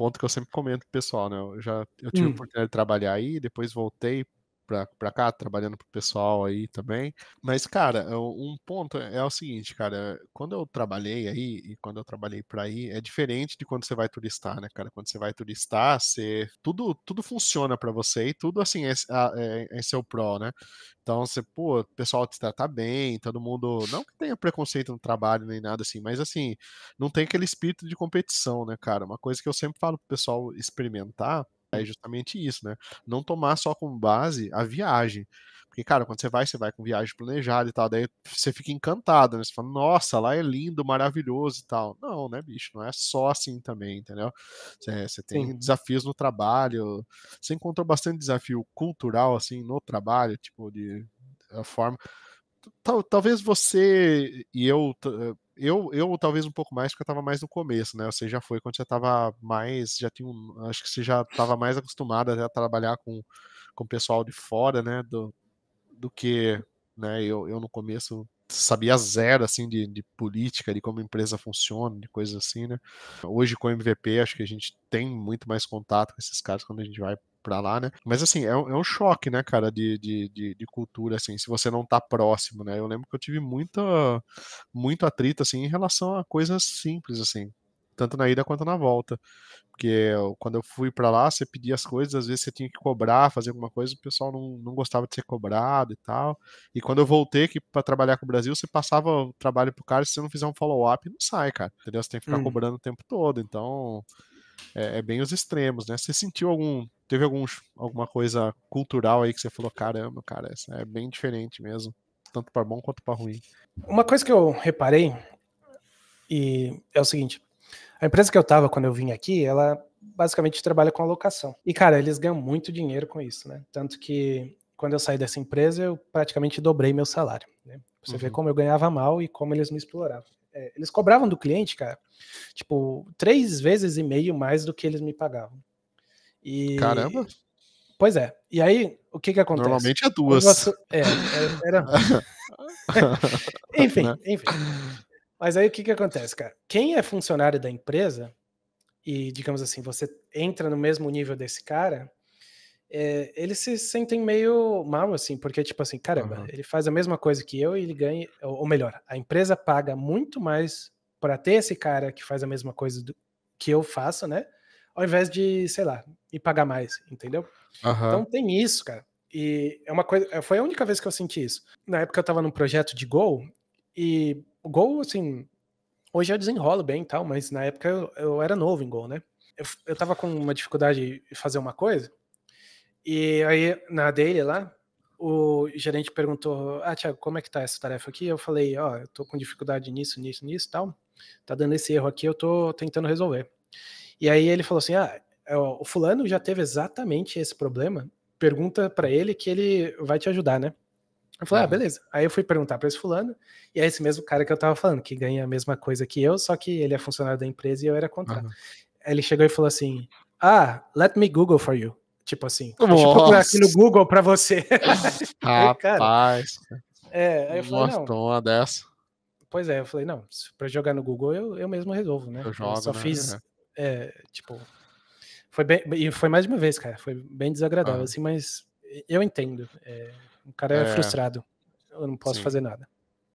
ponto que eu sempre comento pro pessoal, né? Eu já eu tive hum. a oportunidade de trabalhar aí, depois voltei para cá, trabalhando pro pessoal aí também. Mas, cara, é um ponto é, é o seguinte, cara, quando eu trabalhei aí e quando eu trabalhei para aí, é diferente de quando você vai turistar, né, cara? Quando você vai turistar, você tudo tudo funciona para você e tudo assim é, é, é seu pró, né? Então, você, pô, o pessoal te trata bem, todo mundo, não que tenha preconceito no trabalho nem nada assim, mas assim, não tem aquele espírito de competição, né, cara? Uma coisa que eu sempre falo pro pessoal experimentar é uhum. justamente isso, né? Não tomar só como base a viagem. Porque, cara, quando você vai, você vai com viagem planejada e tal, daí você fica encantado, né? Você fala, nossa, lá é lindo, maravilhoso e tal. Não, né, bicho? Não é só assim também, entendeu? Você, você tem Sim. desafios no trabalho, você encontrou bastante desafio cultural, assim, no trabalho, tipo, de, de forma tal, talvez você e eu, eh, eu, eu talvez um pouco mais, porque eu estava mais no começo, né? Você já foi quando você estava mais, já tinha um, acho que você já estava mais acostumada a trabalhar com com o pessoal de fora, né? Do, do que, né? Eu, eu no começo sabia zero assim de, de política, de como a empresa funciona, de coisas assim, né? Hoje com o MVP acho que a gente tem muito mais contato com esses caras quando a gente vai para lá, né? Mas assim, é, um, é um choque, né, cara, de, de, de, de, cultura, assim, se você não tá próximo, né? Eu lembro que eu tive muita, muito atrito, assim, em relação a coisas simples, assim, tanto na ida quanto na volta. Porque eu, quando eu fui para lá, você pedia as coisas, às vezes você tinha que cobrar, fazer alguma coisa, o pessoal não, não gostava de ser cobrado e tal. E quando eu voltei aqui para trabalhar com o Brasil, você passava o trabalho pro cara, se você não fizer um follow-up, não sai, cara. Entendeu? Você tem que ficar hum. cobrando o tempo todo. Então, é, é, bem os extremos, né? Você sentiu algum. Teve algum, alguma coisa cultural aí que você falou, caramba, cara, essa é bem diferente mesmo. Tanto para bom quanto para ruim. Uma coisa que eu reparei e é o seguinte: a empresa que eu tava quando eu vim aqui, ela basicamente trabalha com alocação. E, cara, eles ganham muito dinheiro com isso, né? Tanto que quando eu saí dessa empresa, eu praticamente dobrei meu salário. Né? Você uhum. vê como eu ganhava mal e como eles me exploravam é, eles cobravam do cliente, cara, tipo, três vezes e meio mais do que eles me pagavam. E, Caramba! Pois é. E aí, o que que acontece? Normalmente é duas. É, é, era... enfim, né? enfim. Mas aí o que que acontece, cara? Quem é funcionário da empresa e, digamos assim, você entra no mesmo nível desse cara, é, eles se sentem meio mal, assim, porque, tipo assim, caramba, uhum. ele faz a mesma coisa que eu e ele ganha, ou, ou melhor, a empresa paga muito mais para ter esse cara que faz a mesma coisa do, que eu faço, né? Ao invés de, sei lá, me pagar mais, entendeu? Uhum. Então tem isso, cara. E é uma coisa. Foi a única vez que eu senti isso. Na época eu tava num projeto de Go e o Go assim. Hoje eu desenrolo bem e tal, mas na época eu, eu era novo em Go, né? Eu, eu tava com uma dificuldade de fazer uma coisa, e aí, na dele lá, o gerente perguntou: Ah, Tiago, como é que tá essa tarefa aqui? Eu falei: Ó, oh, eu tô com dificuldade nisso, nisso, nisso e tal. Tá dando esse erro aqui, eu tô tentando resolver. E aí ele falou assim: Ah, é, o fulano já teve exatamente esse problema. Pergunta para ele que ele vai te ajudar, né? Eu falei, ah, beleza. Aí eu fui perguntar para esse fulano, e é esse mesmo cara que eu tava falando, que ganha a mesma coisa que eu, só que ele é funcionário da empresa e eu era contrato. Uhum. Ele chegou e falou assim: Ah, let me Google for you. Tipo assim, Nossa. deixa eu procurar aqui no Google pra você. Rapaz. é, aí eu falei, Nossa, não. uma dessa. Pois é, eu falei, não, pra jogar no Google eu, eu mesmo resolvo, né? Eu jogo, eu só né? fiz, uhum. é. tipo, foi bem, e foi mais de uma vez, cara, foi bem desagradável, ah. assim, mas eu entendo, é, o cara é, é. frustrado, eu não posso Sim. fazer nada.